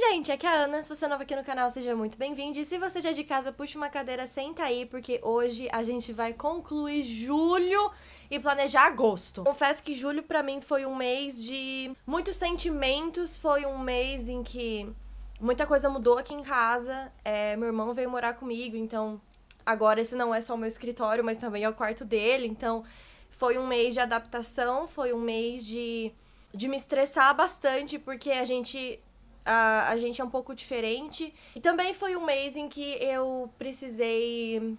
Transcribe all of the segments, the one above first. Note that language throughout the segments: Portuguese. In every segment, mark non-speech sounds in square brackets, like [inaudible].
Oi, gente, aqui é a Ana. Se você é nova aqui no canal, seja muito bem-vindo. E se você já é de casa, puxa uma cadeira, senta aí, porque hoje a gente vai concluir julho e planejar agosto. Confesso que julho para mim foi um mês de muitos sentimentos, foi um mês em que muita coisa mudou aqui em casa. É, meu irmão veio morar comigo, então agora esse não é só o meu escritório, mas também é o quarto dele. Então foi um mês de adaptação, foi um mês de de me estressar bastante, porque a gente a, a gente é um pouco diferente. E também foi um mês em que eu precisei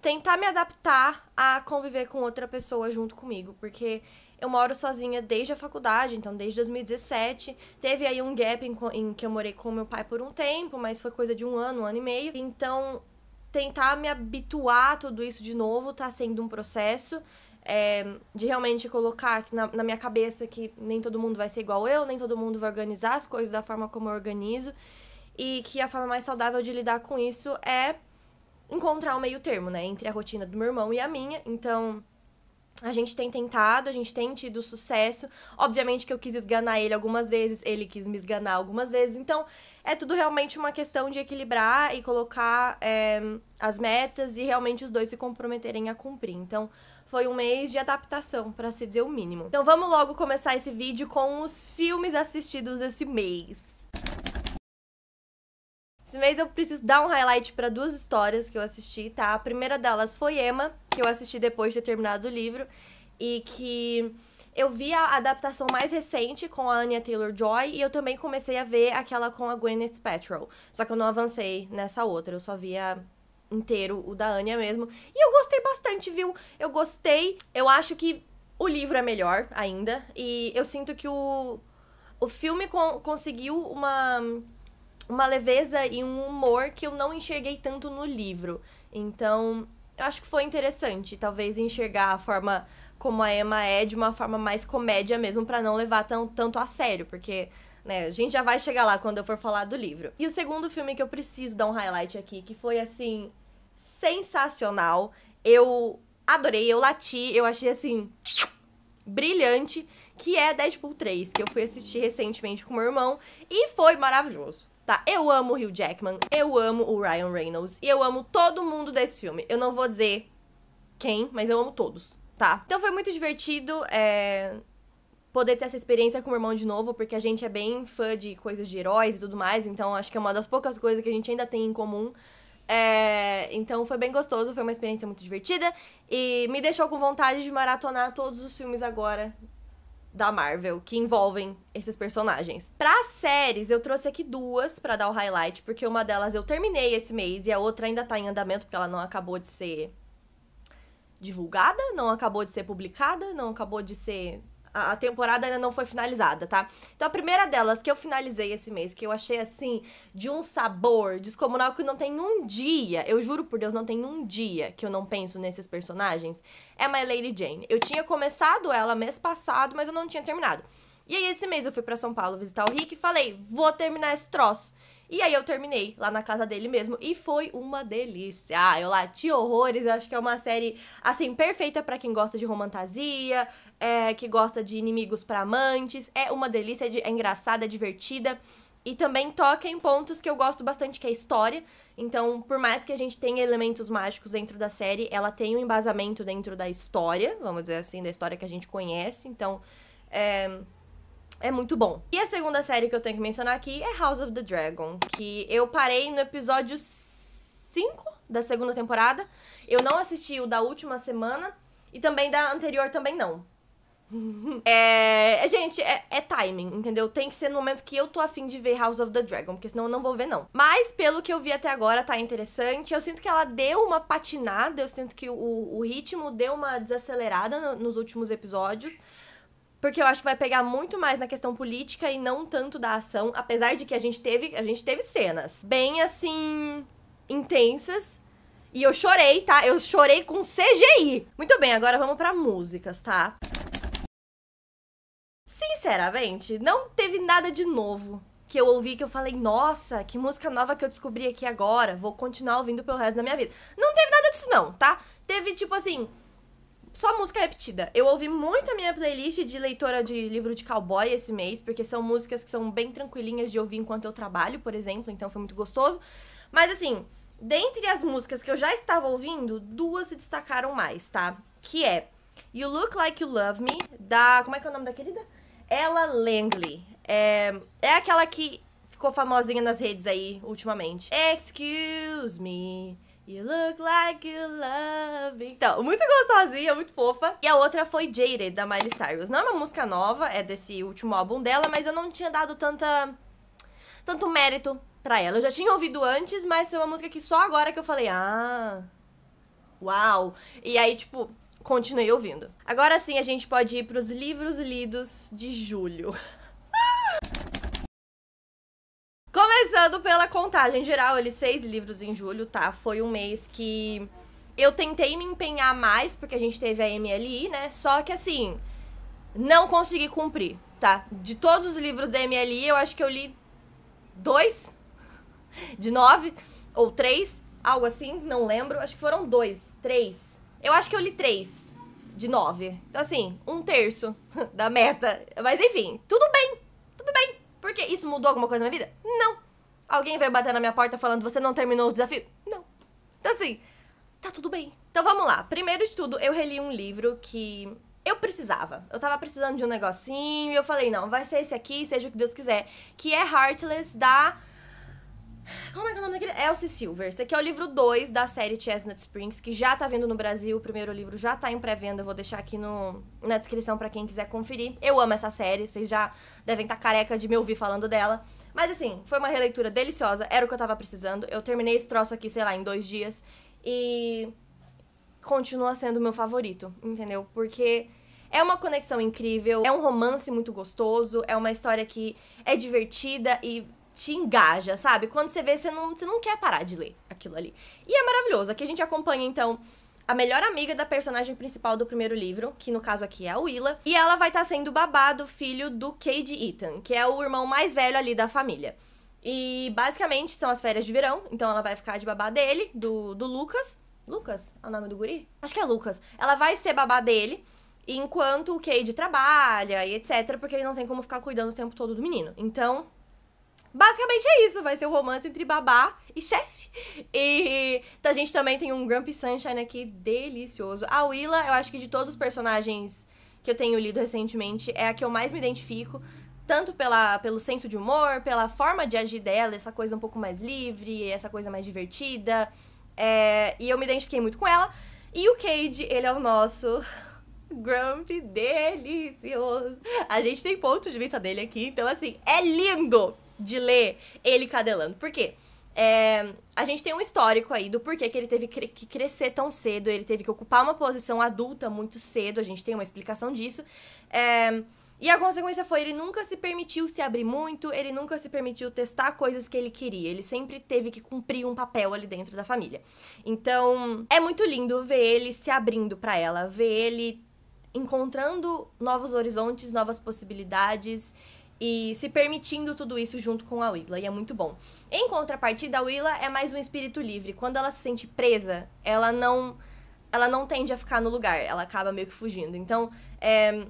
tentar me adaptar a conviver com outra pessoa junto comigo, porque eu moro sozinha desde a faculdade, então desde 2017. Teve aí um gap em, em, que eu morei com meu pai por um tempo, mas foi coisa de um ano, um ano e meio. Então, tentar me habituar a tudo isso de novo tá sendo um processo é, de realmente colocar na, na, minha cabeça que nem todo mundo vai ser igual eu, nem todo mundo vai organizar as coisas da forma como eu organizo, e que a forma mais saudável de lidar com isso é encontrar o meio termo, né, entre a rotina do meu irmão e a minha, então... A gente tem tentado, a gente tem tido sucesso. Obviamente que eu quis esganar ele algumas vezes, ele quis me esganar algumas vezes. Então, é tudo realmente uma questão de equilibrar e colocar é, as metas e realmente os dois se comprometerem a cumprir. Então, foi um mês de adaptação, para se dizer o mínimo. Então vamos logo começar esse vídeo com os filmes assistidos esse mês. Esse mês eu preciso dar um highlight para duas histórias que eu assisti, tá? A primeira delas foi Emma, que eu assisti depois de ter terminado o livro, e que eu vi a adaptação mais recente com a Anya Taylor-Joy e eu também comecei a ver aquela com a Gwyneth Paltrow. Só que eu não avancei nessa outra, eu só vi a inteiro, o da Anya mesmo. E eu gostei bastante, viu? Eu gostei. Eu acho que o livro é melhor ainda. E eu sinto que o, o filme con conseguiu uma, uma leveza e um humor que eu não enxerguei tanto no livro. Então, eu acho que foi interessante, talvez, enxergar a forma como a Emma é de uma forma mais comédia mesmo, para não levar tão, tanto a sério, porque né? A gente já vai chegar lá quando eu for falar do livro. E o segundo filme que eu preciso dar um highlight aqui, que foi assim, sensacional. Eu adorei, eu lati, eu achei assim brilhante, que é Deadpool 3, que eu fui assistir recentemente com meu irmão e foi maravilhoso. Tá, eu amo o Hugh Jackman, eu amo o Ryan Reynolds e eu amo todo mundo desse filme. Eu não vou dizer quem, mas eu amo todos, tá? Então foi muito divertido é... poder ter essa experiência com o meu irmão de novo, porque a gente é bem fã de coisas de heróis e tudo mais, então acho que é uma das poucas coisas que a gente ainda tem em comum. É, então foi bem gostoso, foi uma experiência muito divertida e me deixou com vontade de maratonar todos os filmes agora da Marvel que envolvem esses personagens. Para séries, eu trouxe aqui duas para dar o highlight, porque uma delas eu terminei esse mês e a outra ainda tá em andamento porque ela não acabou de ser divulgada, não acabou de ser publicada, não acabou de ser a temporada ainda não foi finalizada, tá? Então a primeira delas que eu finalizei esse mês, que eu achei assim, de um sabor descomunal, que não tem um dia, eu juro por Deus, não tem um dia que eu não penso nesses personagens, é My Lady Jane. Eu tinha começado ela mês passado, mas eu não tinha terminado. E aí esse mês eu fui para São Paulo visitar o Rick e falei, vou terminar esse troço. E aí eu terminei lá na casa dele mesmo e foi uma delícia. Ah, eu lati horrores, eu acho que é uma série assim perfeita para quem gosta de romantasia, é, que gosta de inimigos para amantes. É uma delícia, é, é engraçada, é divertida. E também toca em pontos que eu gosto bastante, que é história. Então, por mais que a gente tenha elementos mágicos dentro da série, ela tem um embasamento dentro da história, vamos dizer assim, da história que a gente conhece. Então, é, é muito bom. E a segunda série que eu tenho que mencionar aqui é House of the Dragon, que eu parei no episódio 5 da segunda temporada. Eu não assisti o da última semana e também da anterior também não. [laughs] É, é, gente, é, é, timing, entendeu? Tem que ser no momento que eu tô afim de ver House of the Dragon, porque senão eu não vou ver, não. Mas pelo que eu vi até agora, tá interessante. Eu sinto que ela deu uma patinada, eu sinto que o, o ritmo deu uma desacelerada no, nos últimos episódios. Porque eu acho que vai pegar muito mais na questão política e não tanto da ação, apesar de que a gente teve, a gente teve cenas bem assim intensas. E eu chorei, tá? Eu chorei com CGI. Muito bem, agora vamos para músicas, tá? Sinceramente, não teve nada de novo que eu ouvi que eu falei, nossa, que música nova que eu descobri aqui agora, vou continuar ouvindo pelo resto da minha vida. Não teve nada disso não, tá? Teve tipo assim, só música repetida. Eu ouvi muito a minha playlist de leitora de livro de cowboy esse mês, porque são músicas que são bem tranquilinhas de ouvir enquanto eu trabalho, por exemplo, então foi muito gostoso. Mas assim, dentre as músicas que eu já estava ouvindo, duas se destacaram mais, tá? Que é You Look Like You Love Me, da. Como é que é o nome da querida? Ella Langley. É, é aquela que ficou famosinha nas redes aí ultimamente. Excuse me. You look like you love me. Então, muito gostosinha, muito fofa. E a outra foi Jaded, da Miley Cyrus. Não é uma música nova, é desse último álbum dela, mas eu não tinha dado tanta... Tanto mérito pra ela. Eu já tinha ouvido antes, mas foi uma música que só agora que eu falei, ah... Uau! E aí, tipo, continuei ouvindo. Agora sim, a gente pode ir pros livros lidos de julho. [laughs] Começando pela contagem geral, li seis livros em julho, tá? Foi um mês que eu tentei me empenhar mais, porque a gente teve a MLI, né? Só que assim, não consegui cumprir, tá? De todos os livros da MLI, eu acho que eu li dois de nove, ou três, algo assim, não lembro. Acho que foram dois, três. Eu acho que eu li três de nove. Então, assim, um terço [laughs] da meta. Mas enfim, tudo bem, tudo bem. Porque isso mudou alguma coisa na minha vida? Não. Alguém veio bater na minha porta falando você não terminou o desafio? Não. Então, assim, tá tudo bem. Então, vamos lá. Primeiro de tudo, eu reli um livro que eu precisava. Eu tava precisando de um negocinho e eu falei, não, vai ser esse aqui, seja o que Deus quiser. Que é Heartless, da como é que é o nome daquele? Elsie Silver. Esse aqui é o livro 2 da série Chestnut Springs, que já tá vindo no Brasil. O primeiro livro já tá em pré-venda. Vou deixar aqui no, na descrição para quem quiser conferir. Eu amo essa série, vocês já devem estar tá careca de me ouvir falando dela. Mas assim, foi uma releitura deliciosa, era o que eu tava precisando. Eu terminei esse troço aqui, sei lá, em dois dias. E continua sendo o meu favorito, entendeu? Porque é uma conexão incrível, é um romance muito gostoso, é uma história que é divertida e te engaja, sabe? Quando você vê, você não, você não quer parar de ler aquilo ali. E é maravilhoso. Aqui a gente acompanha, então, a melhor amiga da personagem principal do primeiro livro, que no caso aqui é a Willa, e ela vai estar tá sendo babá do filho do Cade Eaton, que é o irmão mais velho ali da família. E basicamente são as férias de verão, então ela vai ficar de babá dele, do, do Lucas. Lucas? É o nome do guri? Acho que é Lucas. Ela vai ser babá dele enquanto o Cade trabalha e etc, porque ele não tem como ficar cuidando o tempo todo do menino. Então, Basicamente é isso, vai ser o um romance entre babá e chefe. E então, a gente também tem um Grumpy Sunshine aqui delicioso. A Willa, eu acho que de todos os personagens que eu tenho lido recentemente, é a que eu mais me identifico. Tanto pela, pelo senso de humor, pela forma de agir dela, essa coisa um pouco mais livre, essa coisa mais divertida. É, e eu me identifiquei muito com ela. E o Cade, ele é o nosso [laughs] Grumpy delicioso. A gente tem ponto de vista dele aqui, então assim, é lindo! de ler ele cadelando. Por quê? É, a gente tem um histórico aí do porquê que ele teve que crescer tão cedo, ele teve que ocupar uma posição adulta muito cedo, a gente tem uma explicação disso. É, e a consequência foi, ele nunca se permitiu se abrir muito, ele nunca se permitiu testar coisas que ele queria, ele sempre teve que cumprir um papel ali dentro da família. Então, é muito lindo ver ele se abrindo para ela, ver ele encontrando novos horizontes, novas possibilidades e se permitindo tudo isso junto com a Willa, e é muito bom. Em contrapartida, a Willa é mais um espírito livre. Quando ela se sente presa, ela não ela não tende a ficar no lugar, ela acaba meio que fugindo. Então, é,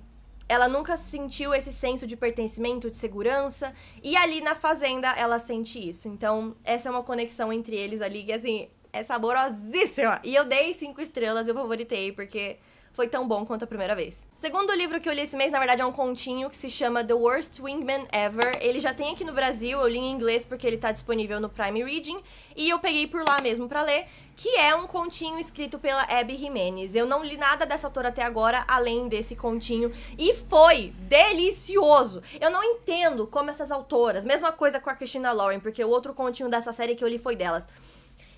ela nunca sentiu esse senso de pertencimento, de segurança, e ali na fazenda ela sente isso. Então, essa é uma conexão entre eles ali que assim, é saborosíssima. E eu dei cinco estrelas, eu favoritei porque foi tão bom quanto a primeira vez. O segundo livro que eu li esse mês, na verdade, é um continho que se chama The Worst Wingman Ever. Ele já tem aqui no Brasil, eu li em inglês porque ele tá disponível no Prime Reading, e eu peguei por lá mesmo para ler, que é um continho escrito pela Abby Jimenez. Eu não li nada dessa autora até agora, além desse continho, e foi delicioso! Eu não entendo como essas autoras, mesma coisa com a Christina Lauren, porque o outro continho dessa série que eu li foi delas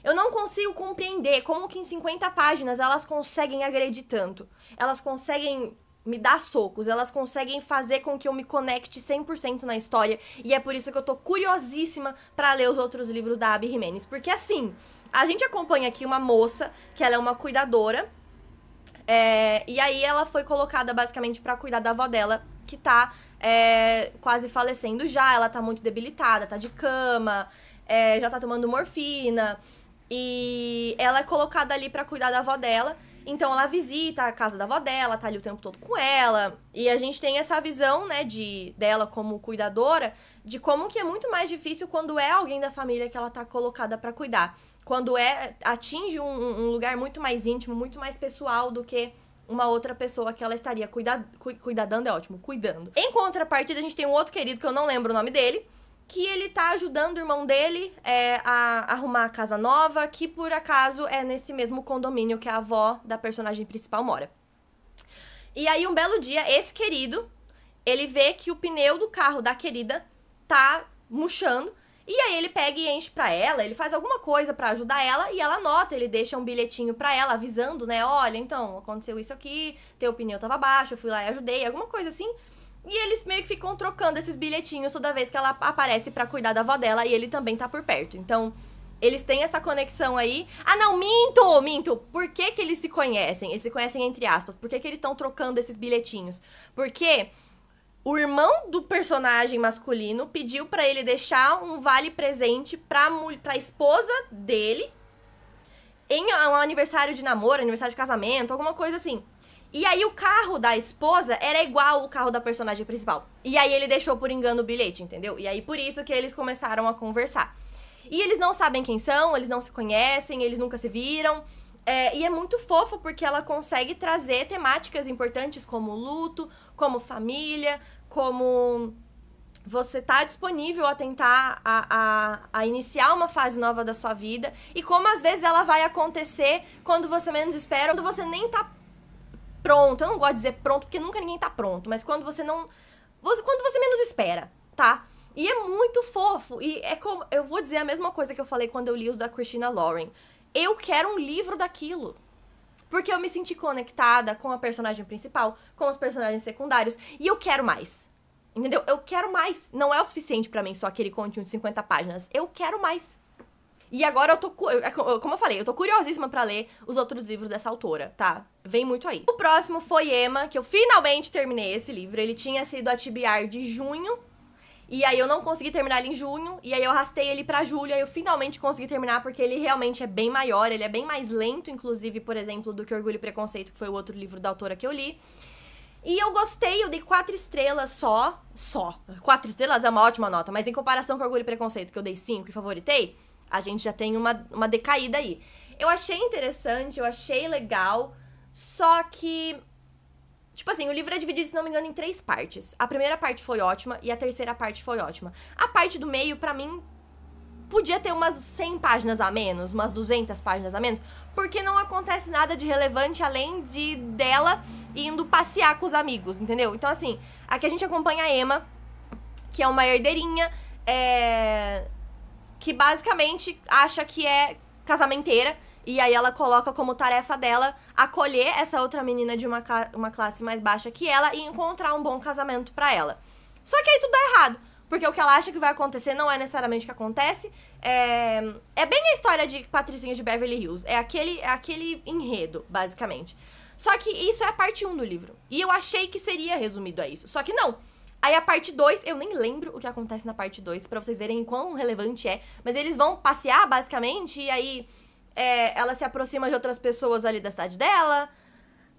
eu não consigo compreender como que em 50 páginas elas conseguem agredir tanto. Elas conseguem me dar socos, elas conseguem fazer com que eu me conecte 100% na história, e é por isso que eu tô curiosíssima para ler os outros livros da Abby Jimenez, porque assim, a gente acompanha aqui uma moça, que ela é uma cuidadora, é, e aí ela foi colocada basicamente para cuidar da avó dela, que tá é, quase falecendo já, ela tá muito debilitada, tá de cama, é, já tá tomando morfina, e ela é colocada ali para cuidar da avó dela. Então ela visita a casa da avó dela, tá ali o tempo todo com ela. E a gente tem essa visão, né, de dela como cuidadora, de como que é muito mais difícil quando é alguém da família que ela tá colocada para cuidar. Quando é atinge um, um, lugar muito mais íntimo, muito mais pessoal do que uma outra pessoa que ela estaria cuida, cu, cuidando, é ótimo, cuidando. Em contrapartida, a gente tem um outro querido que eu não lembro o nome dele, que ele tá ajudando o irmão dele é, a arrumar a casa nova, que por acaso é nesse mesmo condomínio que a avó da personagem principal mora. E aí, um belo dia, esse querido, ele vê que o pneu do carro da querida tá murchando. E aí ele pega e enche pra ela, ele faz alguma coisa para ajudar ela e ela nota, ele deixa um bilhetinho pra ela avisando, né? Olha, então, aconteceu isso aqui, teu pneu tava baixo, eu fui lá e ajudei, alguma coisa assim. E eles meio que ficam trocando esses bilhetinhos toda vez que ela aparece para cuidar da avó dela e ele também tá por perto. Então, eles têm essa conexão aí. Ah, não, minto! Minto! Por que, que eles se conhecem? Eles se conhecem entre aspas. Por que, que eles estão trocando esses bilhetinhos? Porque o irmão do personagem masculino pediu para ele deixar um vale-presente pra, pra esposa dele em um aniversário de namoro, aniversário de casamento, alguma coisa assim. E aí o carro da esposa era igual o carro da personagem principal. E aí ele deixou por engano o bilhete, entendeu? E aí por isso que eles começaram a conversar. E eles não sabem quem são, eles não se conhecem, eles nunca se viram. É, e é muito fofo porque ela consegue trazer temáticas importantes como luto, como família, como você tá disponível a tentar a, a, a, iniciar uma fase nova da sua vida e como às vezes ela vai acontecer quando você menos espera, quando você nem tá pronto. Eu não gosto de dizer pronto porque nunca ninguém tá pronto, mas quando você não. Você, quando você menos espera, tá? E é muito fofo. E é como. Eu vou dizer a mesma coisa que eu falei quando eu li os da Christina Lauren. Eu quero um livro daquilo. Porque eu me senti conectada com a personagem principal, com os personagens secundários. E eu quero mais. Entendeu? Eu quero mais. Não é o suficiente para mim só aquele continho de 50 páginas. Eu quero mais. E agora eu tô. É como eu falei, eu tô curiosíssima para ler os outros livros dessa autora, tá? Vem muito aí. O próximo foi Emma, que eu finalmente terminei esse livro. Ele tinha sido a TBR de junho. E aí eu não consegui terminar ele em junho. E aí eu arrastei ele para julho. E eu finalmente consegui terminar, porque ele realmente é bem maior. Ele é bem mais lento, inclusive, por exemplo, do que Orgulho e Preconceito, que foi o outro livro da autora que eu li. E eu gostei, eu dei quatro estrelas só. Só. Quatro estrelas é uma ótima nota, mas em comparação com Orgulho e Preconceito, que eu dei cinco e favoritei, a gente já tem uma, uma decaída aí. Eu achei interessante, eu achei legal, só que. Tipo assim, o livro é dividido, se não me engano, em três partes. A primeira parte foi ótima e a terceira parte foi ótima. A parte do meio, para mim, podia ter umas 100 páginas a menos, umas 200 páginas a menos, porque não acontece nada de relevante além de dela indo passear com os amigos, entendeu? Então, assim, aqui a gente acompanha a Emma, que é uma herdeirinha, é que basicamente acha que é casamenteira. E aí ela coloca como tarefa dela acolher essa outra menina de uma, uma classe mais baixa que ela e encontrar um bom casamento para ela. Só que aí tudo dá errado. Porque o que ela acha que vai acontecer não é necessariamente o que acontece. É, é bem a história de Patricinha de Beverly Hills. É aquele, é aquele enredo, basicamente. Só que isso é a parte 1 do livro. E eu achei que seria resumido a isso. Só que não. Aí a parte 2, eu nem lembro o que acontece na parte 2, para vocês verem quão relevante é. Mas eles vão passear, basicamente, e aí é, ela se aproxima de outras pessoas ali da cidade dela.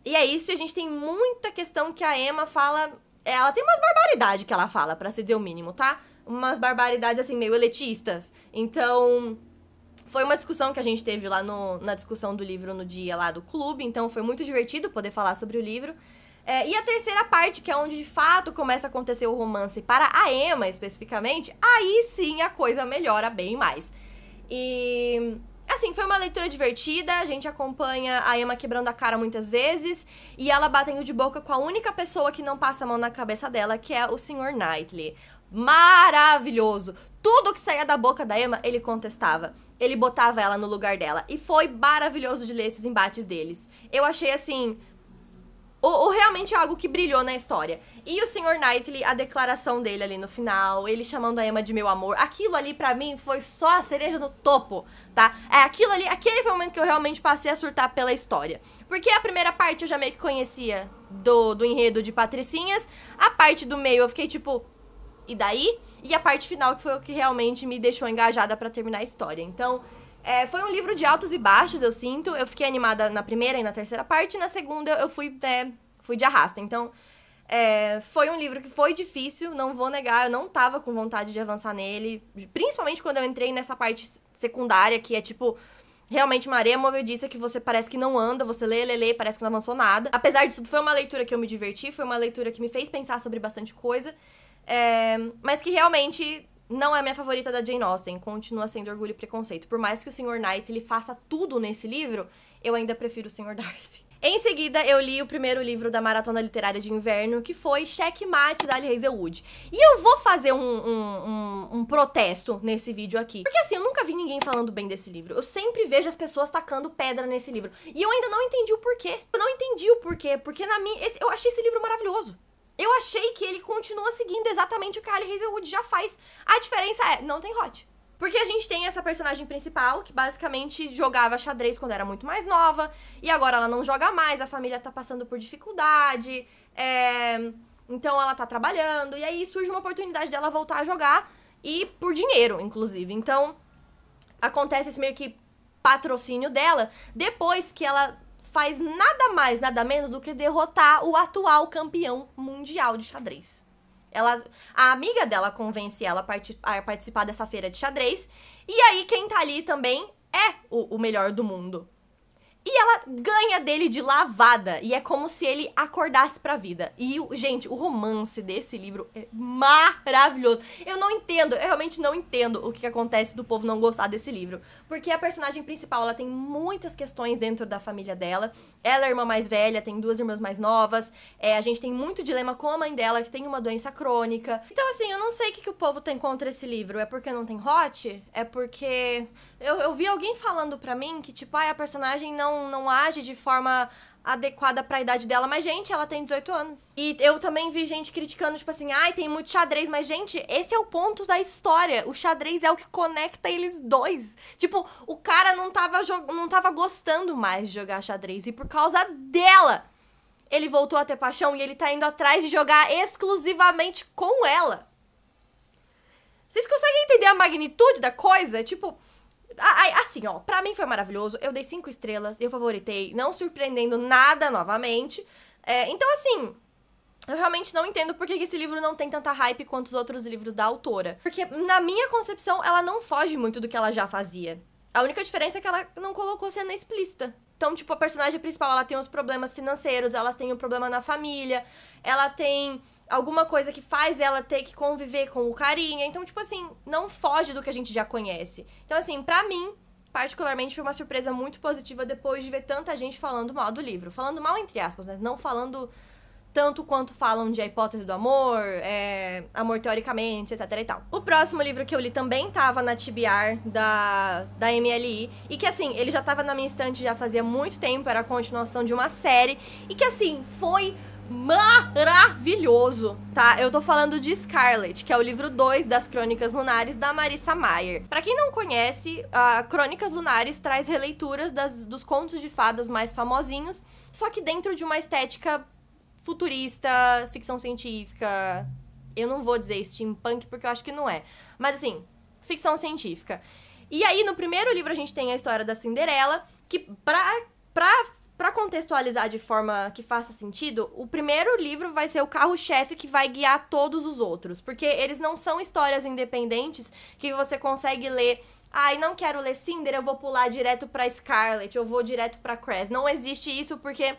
E é isso, e a gente tem muita questão que a Emma fala. É, ela tem umas barbaridades que ela fala, para se dizer o mínimo, tá? Umas barbaridades, assim, meio elitistas. Então, foi uma discussão que a gente teve lá no, na discussão do livro no dia lá do clube, então foi muito divertido poder falar sobre o livro. É, e a terceira parte, que é onde de fato começa a acontecer o romance para a Emma especificamente, aí sim a coisa melhora bem mais. E assim, foi uma leitura divertida, a gente acompanha a Emma quebrando a cara muitas vezes e ela batendo de boca com a única pessoa que não passa a mão na cabeça dela, que é o Sr. Knightley. Maravilhoso! Tudo que saía da boca da Emma, ele contestava. Ele botava ela no lugar dela. E foi maravilhoso de ler esses embates deles. Eu achei assim, ou, ou, realmente é algo que brilhou na história. E o Sr. Knightley, a declaração dele ali no final, ele chamando a Emma de meu amor, aquilo ali para mim foi só a cereja no topo, tá? É, aquilo ali, aquele foi o momento que eu realmente passei a surtar pela história. Porque a primeira parte eu já meio que conhecia do, do enredo de Patricinhas, a parte do meio eu fiquei tipo, e daí? E a parte final que foi o que realmente me deixou engajada para terminar a história. Então, é, foi um livro de altos e baixos, eu sinto. Eu fiquei animada na primeira e na terceira parte. Na segunda, eu fui, né, fui de arrasta. Então, é, foi um livro que foi difícil, não vou negar. Eu não tava com vontade de avançar nele. Principalmente quando eu entrei nessa parte secundária, que é tipo realmente uma areia movediça que você parece que não anda, você lê, lê, lê, parece que não avançou nada. Apesar disso, foi uma leitura que eu me diverti, foi uma leitura que me fez pensar sobre bastante coisa, é, mas que realmente não é minha favorita da Jane Austen, continua sendo Orgulho e Preconceito. Por mais que o Sr. Knight ele faça tudo nesse livro, eu ainda prefiro o Sr. [laughs] Darcy. Em seguida, eu li o primeiro livro da Maratona Literária de Inverno, que foi Mate, da Ali Hazelwood. E eu vou fazer um, um, um, um, protesto nesse vídeo aqui. Porque assim, eu nunca vi ninguém falando bem desse livro. Eu sempre vejo as pessoas tacando pedra nesse livro. E eu ainda não entendi o porquê. Eu não entendi o porquê, porque na minha... Esse, eu achei esse livro maravilhoso. Eu achei que ele continua seguindo exatamente o que a Ali Hazelwood já faz. A diferença é, não tem hot. Porque a gente tem essa personagem principal que basicamente jogava xadrez quando era muito mais nova e agora ela não joga mais, a família tá passando por dificuldade, é... então ela tá trabalhando e aí surge uma oportunidade dela voltar a jogar e por dinheiro, inclusive. Então acontece esse meio que patrocínio dela depois que ela faz nada mais, nada menos do que derrotar o atual campeão mundial de xadrez. Ela, a amiga dela convence ela a, part a participar dessa feira de xadrez. E aí, quem tá ali também é o, o melhor do mundo. E ela ganha dele de lavada. E é como se ele acordasse pra vida. E, gente, o romance desse livro é maravilhoso. Eu não entendo, eu realmente não entendo o que acontece do povo não gostar desse livro. Porque a personagem principal, ela tem muitas questões dentro da família dela. Ela é a irmã mais velha, tem duas irmãs mais novas. É, a gente tem muito dilema com a mãe dela, que tem uma doença crônica. Então, assim, eu não sei o que, que o povo tem contra esse livro. É porque não tem hot? É porque... Eu, eu vi alguém falando pra mim que, tipo, ah, a personagem não não, não age de forma adequada para a idade dela, mas gente, ela tem 18 anos. E eu também vi gente criticando tipo assim: "Ai, tem muito xadrez", mas gente, esse é o ponto da história. O xadrez é o que conecta eles dois. Tipo, o cara não tava não tava gostando mais de jogar xadrez e por causa dela ele voltou a ter paixão e ele tá indo atrás de jogar exclusivamente com ela. Vocês conseguem entender a magnitude da coisa? Tipo, Assim, ó, pra mim foi maravilhoso. Eu dei cinco estrelas, eu favoritei, não surpreendendo nada novamente. É, então, assim, eu realmente não entendo por que esse livro não tem tanta hype quanto os outros livros da autora. Porque, na minha concepção, ela não foge muito do que ela já fazia. A única diferença é que ela não colocou cena explícita. Então, tipo, a personagem principal, ela tem os problemas financeiros, ela tem um problema na família, ela tem alguma coisa que faz ela ter que conviver com o carinha. Então, tipo assim, não foge do que a gente já conhece. Então, assim, para mim, particularmente, foi uma surpresa muito positiva depois de ver tanta gente falando mal do livro. Falando mal, entre aspas, né? Não falando tanto quanto falam de A Hipótese do Amor, é, Amor Teoricamente, etc e tal. O próximo livro que eu li também tava na TBR da, da MLI, e que assim, ele já tava na minha estante já fazia muito tempo, era a continuação de uma série, e que assim, foi maravilhoso, tá? Eu tô falando de Scarlet, que é o livro 2 das Crônicas Lunares da Marissa Mayer. Para quem não conhece, a Crônicas Lunares traz releituras das, dos contos de fadas mais famosinhos, só que dentro de uma estética futurista, ficção científica. Eu não vou dizer steampunk porque eu acho que não é, mas assim, ficção científica. E aí no primeiro livro a gente tem a história da Cinderela, que pra para para contextualizar de forma que faça sentido, o primeiro livro vai ser o carro-chefe que vai guiar todos os outros, porque eles não são histórias independentes que você consegue ler ai, ah, não quero ler Cinder, eu vou pular direto pra Scarlet, eu vou direto pra Cress. Não existe isso porque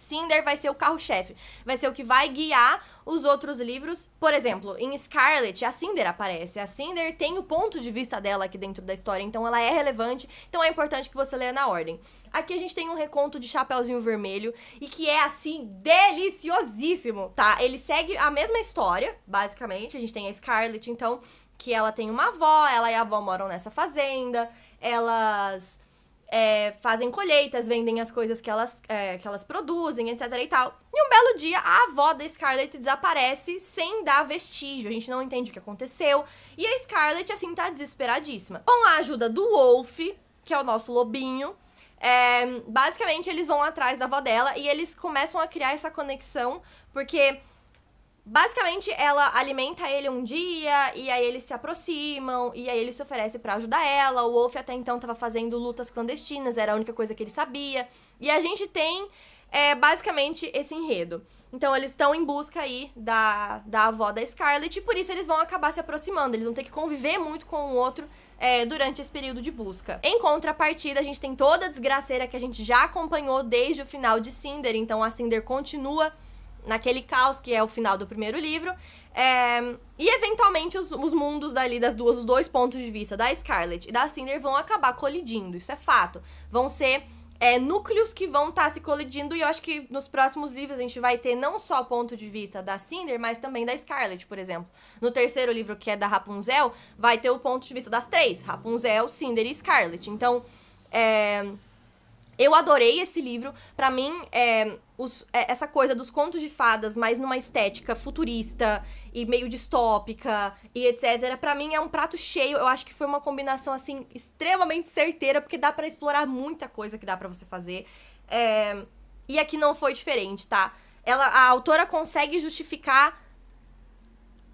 Cinder vai ser o carro-chefe, vai ser o que vai guiar os outros livros. Por exemplo, em Scarlet, a Cinder aparece. A Cinder tem o ponto de vista dela aqui dentro da história, então ela é relevante, então é importante que você leia na ordem. Aqui a gente tem um reconto de Chapeuzinho Vermelho, e que é, assim, deliciosíssimo, tá? Ele segue a mesma história, basicamente. A gente tem a Scarlet, então, que ela tem uma avó, ela e a avó moram nessa fazenda, elas é, fazem colheitas, vendem as coisas que elas, é, que elas produzem, etc e tal. E um belo dia, a avó da Scarlett desaparece sem dar vestígio. A gente não entende o que aconteceu. E a Scarlett, assim, tá desesperadíssima. Com a ajuda do Wolf, que é o nosso lobinho, é, basicamente eles vão atrás da avó dela e eles começam a criar essa conexão, porque Basicamente, ela alimenta ele um dia, e aí eles se aproximam, e aí ele se oferece para ajudar ela. O Wolf até então tava fazendo lutas clandestinas, era a única coisa que ele sabia. E a gente tem é basicamente esse enredo. Então eles estão em busca aí da, da avó da Scarlet e por isso eles vão acabar se aproximando, eles vão ter que conviver muito com o outro é, durante esse período de busca. Em contrapartida, a gente tem toda a desgraceira que a gente já acompanhou desde o final de Cinder, então a Cinder continua naquele caos que é o final do primeiro livro. É, e eventualmente os, os, mundos dali das duas, os dois pontos de vista da Scarlet e da Cinder vão acabar colidindo, isso é fato. Vão ser é, núcleos que vão estar tá se colidindo e eu acho que nos próximos livros a gente vai ter não só o ponto de vista da Cinder, mas também da Scarlet, por exemplo. No terceiro livro, que é da Rapunzel, vai ter o ponto de vista das três, Rapunzel, Cinder e Scarlet. Então, é eu adorei esse livro. Para mim, é, os, é, essa coisa dos contos de fadas, mas numa estética futurista e meio distópica e etc. Para mim é um prato cheio. Eu acho que foi uma combinação assim extremamente certeira, porque dá para explorar muita coisa que dá para você fazer. É, e aqui não foi diferente, tá? Ela, a autora consegue justificar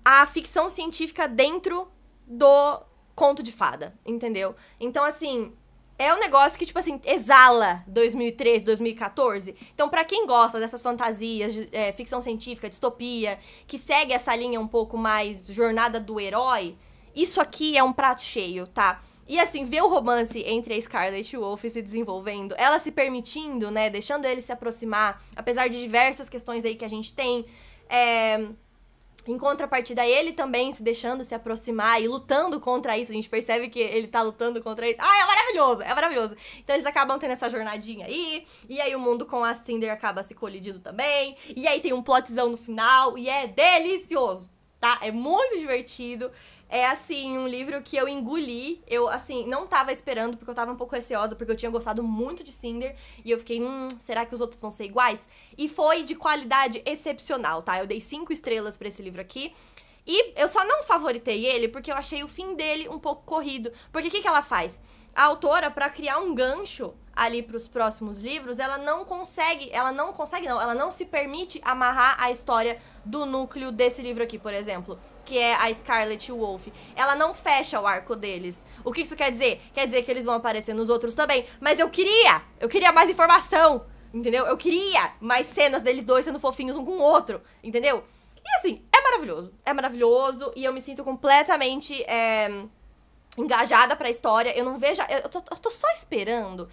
a ficção científica dentro do conto de fada, entendeu? Então assim, é um negócio que, tipo assim, exala 2013, 2014. Então, para quem gosta dessas fantasias, de, é, ficção científica, distopia, que segue essa linha um pouco mais jornada do herói, isso aqui é um prato cheio, tá? E assim, ver o romance entre a Scarlett e o Wolf se desenvolvendo, ela se permitindo, né, deixando ele se aproximar, apesar de diversas questões aí que a gente tem, é em contrapartida, ele também se deixando se aproximar e lutando contra isso. A gente percebe que ele tá lutando contra isso. Ah, é maravilhoso, é maravilhoso. Então eles acabam tendo essa jornadinha aí. E aí o mundo com a Cinder acaba se colidindo também. E aí tem um plotzão no final. E é delicioso, tá? É muito divertido é assim, um livro que eu engoli. Eu, assim, não tava esperando, porque eu tava um pouco receosa, porque eu tinha gostado muito de Cinder. E eu fiquei, hum, será que os outros vão ser iguais? E foi de qualidade excepcional, tá? Eu dei cinco estrelas para esse livro aqui. E eu só não favoritei ele porque eu achei o fim dele um pouco corrido. Porque o que, que ela faz? a autora para criar um gancho ali para os próximos livros, ela não consegue, ela não consegue não, ela não se permite amarrar a história do núcleo desse livro aqui, por exemplo, que é a Scarlet Wolf. Ela não fecha o arco deles. O que isso quer dizer? Quer dizer que eles vão aparecer nos outros também, mas eu queria, eu queria mais informação, entendeu? Eu queria mais cenas deles dois sendo fofinhos um com o outro, entendeu? E assim, é maravilhoso, é maravilhoso e eu me sinto completamente é engajada pra história. Eu não vejo. Eu tô, eu tô só esperando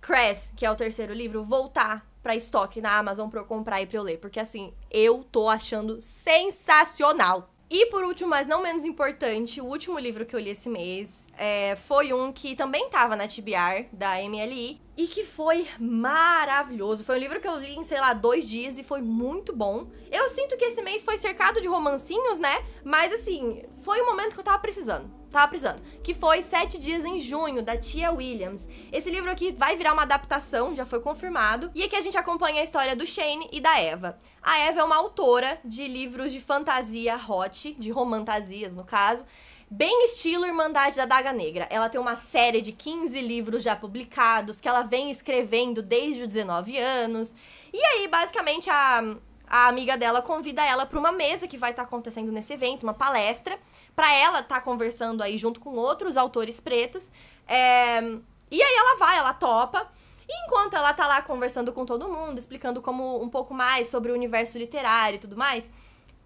Crash, que é o terceiro livro, voltar pra estoque na Amazon pra eu comprar e pra eu ler. Porque assim, eu tô achando sensacional. E por último, mas não menos importante, o último livro que eu li esse mês é, foi um que também tava na TBR, da MLI, e que foi maravilhoso. Foi um livro que eu li em, sei lá, dois dias e foi muito bom. Eu sinto que esse mês foi cercado de romancinhos, né? Mas assim, foi o momento que eu tava precisando. Tava precisando. Que foi Sete Dias em Junho, da Tia Williams. Esse livro aqui vai virar uma adaptação, já foi confirmado. E aqui a gente acompanha a história do Shane e da Eva. A Eva é uma autora de livros de fantasia hot, de romantasias no caso Bem estilo Irmandade da Daga Negra. Ela tem uma série de 15 livros já publicados que ela vem escrevendo desde os 19 anos. E aí, basicamente, a, a amiga dela convida ela para uma mesa que vai estar tá acontecendo nesse evento, uma palestra, para ela estar tá conversando aí junto com outros autores pretos. É... E aí ela vai, ela topa. E enquanto ela tá lá conversando com todo mundo, explicando como um pouco mais sobre o universo literário e tudo mais,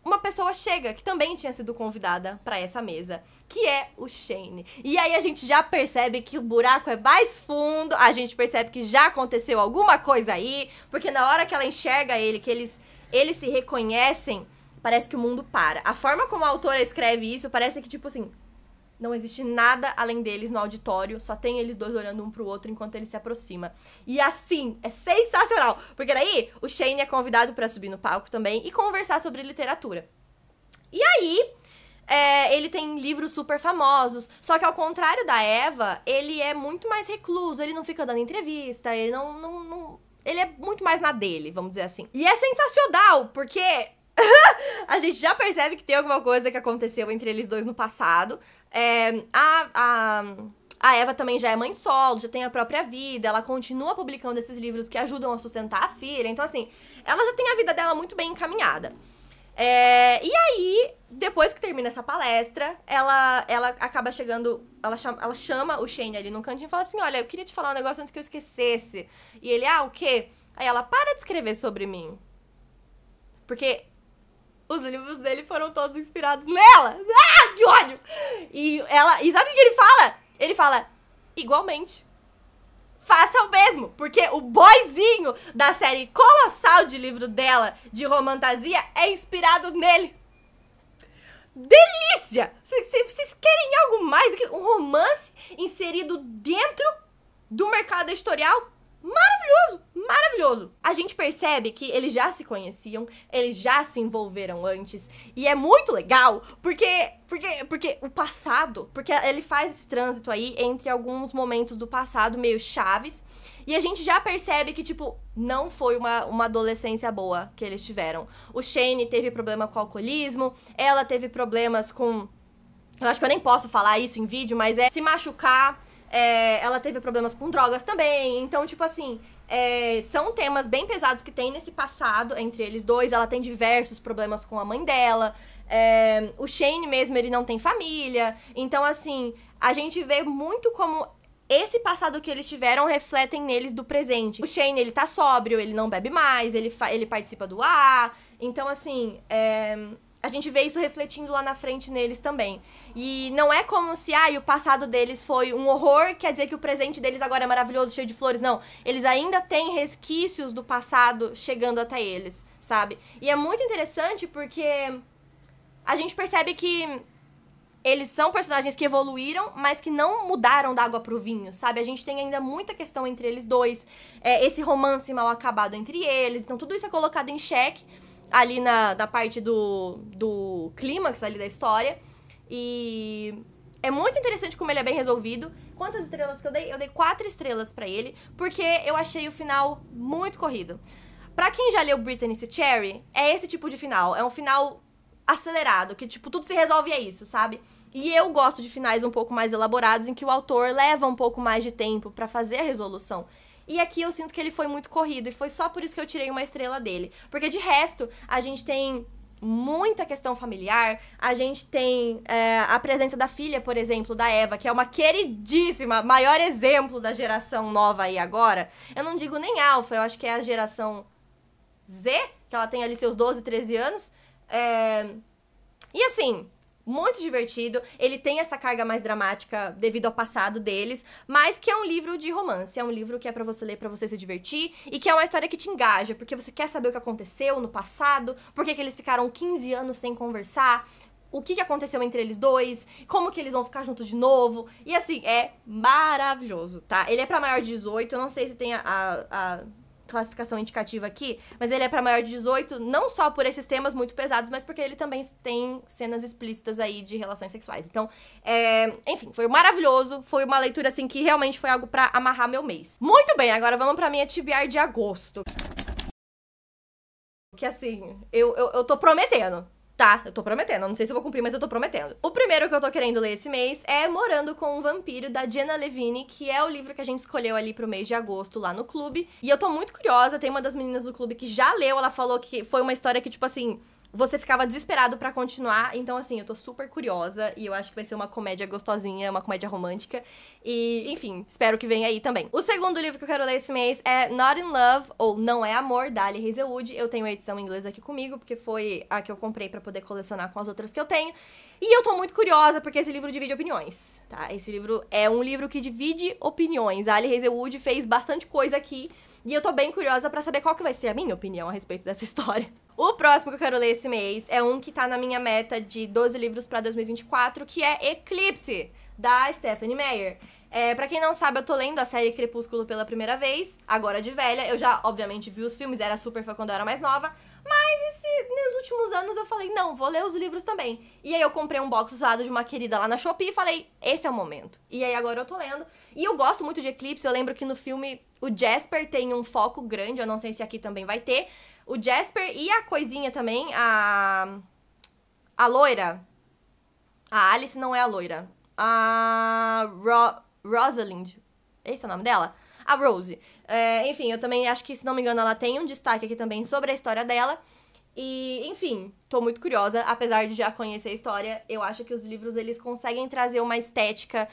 uma pessoa chega que também tinha sido convidada para essa mesa, que é o Shane. E aí a gente já percebe que o buraco é mais fundo, a gente percebe que já aconteceu alguma coisa aí, porque na hora que ela enxerga ele, que eles, eles se reconhecem, parece que o mundo para. A forma como a autora escreve isso parece que, tipo assim, não existe nada além deles no auditório, só tem eles dois olhando um pro outro enquanto ele se aproxima. E assim, é sensacional! Porque daí o Shane é convidado para subir no palco também e conversar sobre literatura. E aí, é, ele tem livros super famosos. Só que ao contrário da Eva, ele é muito mais recluso, ele não fica dando entrevista, ele não. não, não ele é muito mais na dele, vamos dizer assim. E é sensacional, porque [laughs] a gente já percebe que tem alguma coisa que aconteceu entre eles dois no passado, é, a, a, a Eva também já é mãe solo, já tem a própria vida, ela continua publicando esses livros que ajudam a sustentar a filha. Então, assim, ela já tem a vida dela muito bem encaminhada. É, e aí, depois que termina essa palestra, ela, ela acaba chegando. Ela chama, ela chama o Shane ali no cantinho e fala assim: Olha, eu queria te falar um negócio antes que eu esquecesse. E ele, ah, o quê? Aí ela, para de escrever sobre mim. Porque os livros dele foram todos inspirados nela. Ah! [laughs] que ódio! E ela. E sabe o que ele fala? Ele fala, igualmente. Faça o mesmo, porque o boyzinho da série colossal de livro dela, de romantasia, é inspirado nele. Delícia! Vocês querem algo mais do que um romance inserido dentro do mercado editorial? maravilhoso, maravilhoso. A gente percebe que eles já se conheciam, eles já se envolveram antes e é muito legal porque porque porque o passado, porque ele faz esse trânsito aí entre alguns momentos do passado meio chaves e a gente já percebe que tipo não foi uma, uma adolescência boa que eles tiveram. O Shane teve problema com o alcoolismo, ela teve problemas com eu acho que eu nem posso falar isso em vídeo, mas é se machucar. É, ela teve problemas com drogas também. Então, tipo assim, é, são temas bem pesados que tem nesse passado entre eles dois. Ela tem diversos problemas com a mãe dela. É, o Shane mesmo, ele não tem família. Então, assim, a gente vê muito como esse passado que eles tiveram refletem neles do presente. O Shane, ele tá sóbrio, ele não bebe mais, ele, ele participa do AA. Então, assim, é, a gente vê isso refletindo lá na frente neles também. E não é como se, ah, o passado deles foi um horror, quer dizer que o presente deles agora é maravilhoso, cheio de flores. Não, eles ainda têm resquícios do passado chegando até eles, sabe? E é muito interessante porque a gente percebe que eles são personagens que evoluíram, mas que não mudaram da água pro vinho, sabe? A gente tem ainda muita questão entre eles dois, é, esse romance mal acabado entre eles, então tudo isso é colocado em xeque ali na, na parte do, do clímax ali da história. E é muito interessante como ele é bem resolvido. Quantas estrelas que eu dei? Eu dei quatro estrelas para ele, porque eu achei o final muito corrido. Pra quem já leu C. Cherry, é esse tipo de final. É um final acelerado, que tipo, tudo se resolve é isso, sabe? E eu gosto de finais um pouco mais elaborados, em que o autor leva um pouco mais de tempo para fazer a resolução. E aqui eu sinto que ele foi muito corrido. E foi só por isso que eu tirei uma estrela dele. Porque de resto, a gente tem muita questão familiar. A gente tem é, a presença da filha, por exemplo, da Eva, que é uma queridíssima, maior exemplo da geração nova aí agora. Eu não digo nem alfa, eu acho que é a geração Z, que ela tem ali seus 12, 13 anos. É... E assim, muito divertido. Ele tem essa carga mais dramática devido ao passado deles, mas que é um livro de romance, é um livro que é para você ler, para você se divertir e que é uma história que te engaja, porque você quer saber o que aconteceu no passado, por que eles ficaram 15 anos sem conversar, o que, aconteceu entre eles dois, como que eles vão ficar juntos de novo. E assim, é maravilhoso, tá? Ele é para maior de 18, eu não sei se tem a, a, classificação indicativa aqui, mas ele é para maior de 18, não só por esses temas muito pesados, mas porque ele também tem cenas explícitas aí de relações sexuais. Então, é, enfim, foi maravilhoso, foi uma leitura assim que realmente foi algo para amarrar meu mês. Muito bem, agora vamos para minha TBR de agosto. Que assim, eu, eu, eu tô prometendo tá? Eu tô prometendo, eu não sei se eu vou cumprir, mas eu tô prometendo. O primeiro que eu tô querendo ler esse mês é Morando com um Vampiro, da Jenna Levine, que é o livro que a gente escolheu ali pro mês de agosto lá no clube. E eu tô muito curiosa, tem uma das meninas do clube que já leu, ela falou que foi uma história que, tipo assim, você ficava desesperado para continuar. Então, assim, eu tô super curiosa e eu acho que vai ser uma comédia gostosinha, uma comédia romântica. E, enfim, espero que venha aí também. O segundo livro que eu quero ler esse mês é Not in Love, ou Não é Amor, da Ali Hazelwood. Eu tenho a edição inglesa aqui comigo, porque foi a que eu comprei para poder colecionar com as outras que eu tenho. E eu tô muito curiosa, porque esse livro divide opiniões, tá? Esse livro é um livro que divide opiniões. A Ali Hazelwood fez bastante coisa aqui. E eu tô bem curiosa para saber qual que vai ser a minha opinião a respeito dessa [laughs] história. O próximo que eu quero ler esse mês é um que tá na minha meta de 12 livros para 2024, que é Eclipse, da Stephanie Meyer. É, para quem não sabe, eu tô lendo a série Crepúsculo pela primeira vez, agora de velha. Eu já, obviamente, vi os filmes, era super fã quando eu era mais nova. Mas esse, nos últimos anos eu falei, não, vou ler os livros também. E aí eu comprei um box usado de uma querida lá na Shopee e falei, esse é o momento. E aí agora eu tô lendo. E eu gosto muito de Eclipse, eu lembro que no filme o Jasper tem um foco grande, eu não sei se aqui também vai ter. O Jasper e a coisinha também, a. A loira. A Alice não é a loira. A. Ro Rosalind. Esse é o nome dela? A Rose. É, enfim, eu também acho que, se não me engano, ela tem um destaque aqui também sobre a história dela. E, enfim, tô muito curiosa, apesar de já conhecer a história, eu acho que os livros eles conseguem trazer uma estética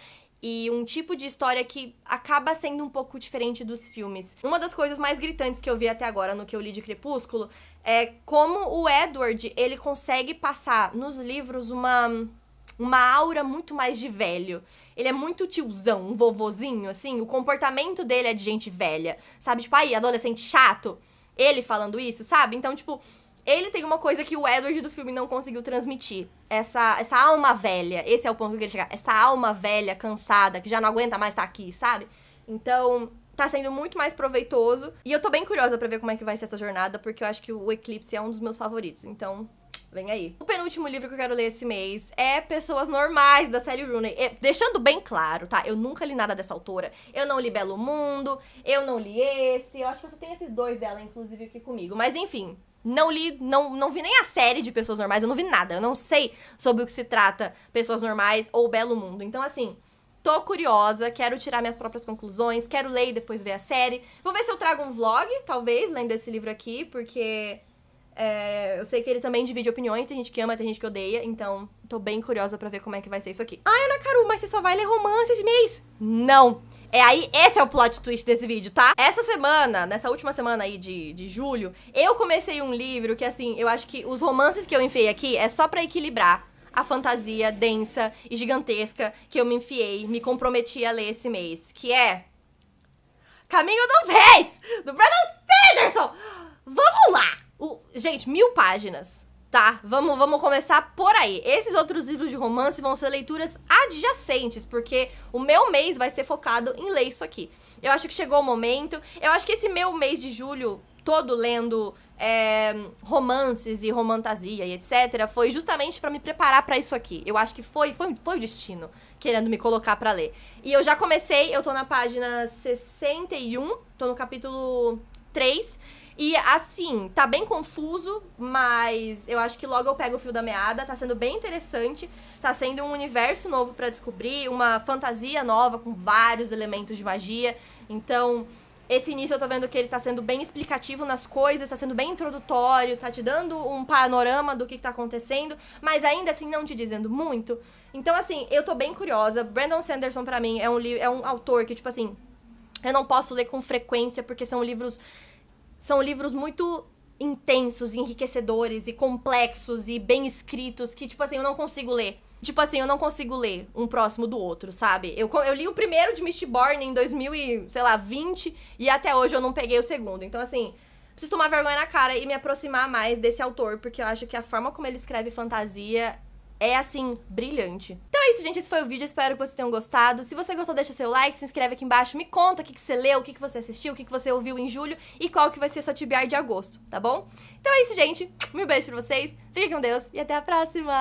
e um tipo de história que acaba sendo um pouco diferente dos filmes. Uma das coisas mais gritantes que eu vi até agora no que eu li de Crepúsculo é como o Edward, ele consegue passar nos livros uma uma aura muito mais de velho. Ele é muito tiozão, um vovozinho, assim. O comportamento dele é de gente velha, sabe? Tipo, aí, adolescente chato. Ele falando isso, sabe? Então, tipo, ele tem uma coisa que o Edward do filme não conseguiu transmitir. Essa, essa alma velha. Esse é o ponto que eu queria chegar. Essa alma velha, cansada, que já não aguenta mais estar tá aqui, sabe? Então, tá sendo muito mais proveitoso. E eu tô bem curiosa para ver como é que vai ser essa jornada, porque eu acho que o Eclipse é um dos meus favoritos. Então, vem aí. O penúltimo livro que eu quero ler esse mês é Pessoas Normais, da Sally Rooney. E, deixando bem claro, tá? Eu nunca li nada dessa autora. Eu não li Belo Mundo, eu não li esse. Eu acho que eu só tenho esses dois dela, inclusive, aqui comigo. Mas enfim, não li, não, não vi nem a série de pessoas normais, eu não vi nada. Eu não sei sobre o que se trata pessoas normais ou Belo Mundo. Então, assim, tô curiosa, quero tirar minhas próprias conclusões, quero ler e depois ver a série. Vou ver se eu trago um vlog, talvez, lendo esse livro aqui, porque é, eu sei que ele também divide opiniões, tem gente que ama, tem gente que odeia, então tô bem curiosa para ver como é que vai ser isso aqui. Ai, Ana Karu, mas você só vai ler romance esse mês? Não! É aí, esse é o plot twist desse vídeo, tá? Essa semana, nessa última semana aí de, de julho, eu comecei um livro que, assim, eu acho que os romances que eu enfiei aqui é só para equilibrar a fantasia densa e gigantesca que eu me enfiei, me comprometi a ler esse mês, que é Caminho dos Reis, do Brandon Sanderson! Vamos lá! O, gente, mil páginas, tá? Vamos, vamos começar por aí. Esses outros livros de romance vão ser leituras adjacentes, porque o meu mês vai ser focado em ler isso aqui. Eu acho que chegou o momento. Eu acho que esse meu mês de julho todo lendo é, romances e romantasia e etc. foi justamente para me preparar para isso aqui. Eu acho que foi, foi, foi o destino querendo me colocar para ler. E eu já comecei, eu tô na página 61, tô no capítulo 3. E assim, tá bem confuso, mas eu acho que logo eu pego o fio da meada, tá sendo bem interessante, tá sendo um universo novo para descobrir, uma fantasia nova com vários elementos de magia. Então, esse início eu tô vendo que ele tá sendo bem explicativo nas coisas, tá sendo bem introdutório, tá te dando um panorama do que, que tá acontecendo, mas ainda assim não te dizendo muito. Então, assim, eu tô bem curiosa. Brandon Sanderson, para mim, é um, é um autor que, tipo assim, eu não posso ler com frequência, porque são livros são livros muito intensos, enriquecedores e complexos e bem escritos que, tipo assim, eu não consigo ler. Tipo assim, eu não consigo ler um próximo do outro, sabe? Eu, eu li o primeiro de Mistborn em 2020 e até hoje eu não peguei o segundo. Então, assim, preciso tomar vergonha na cara e me aproximar mais desse autor, porque eu acho que a forma como ele escreve fantasia é assim, brilhante. Então é isso, gente. Esse foi o vídeo. Espero que vocês tenham gostado. Se você gostou, deixa seu like, se inscreve aqui embaixo, me conta o que, que você leu, o que, que você assistiu, o que, que você ouviu em julho e qual que vai ser sua TBR de agosto, tá bom? Então é isso, gente. Um beijo pra vocês, fiquem com Deus e até a próxima!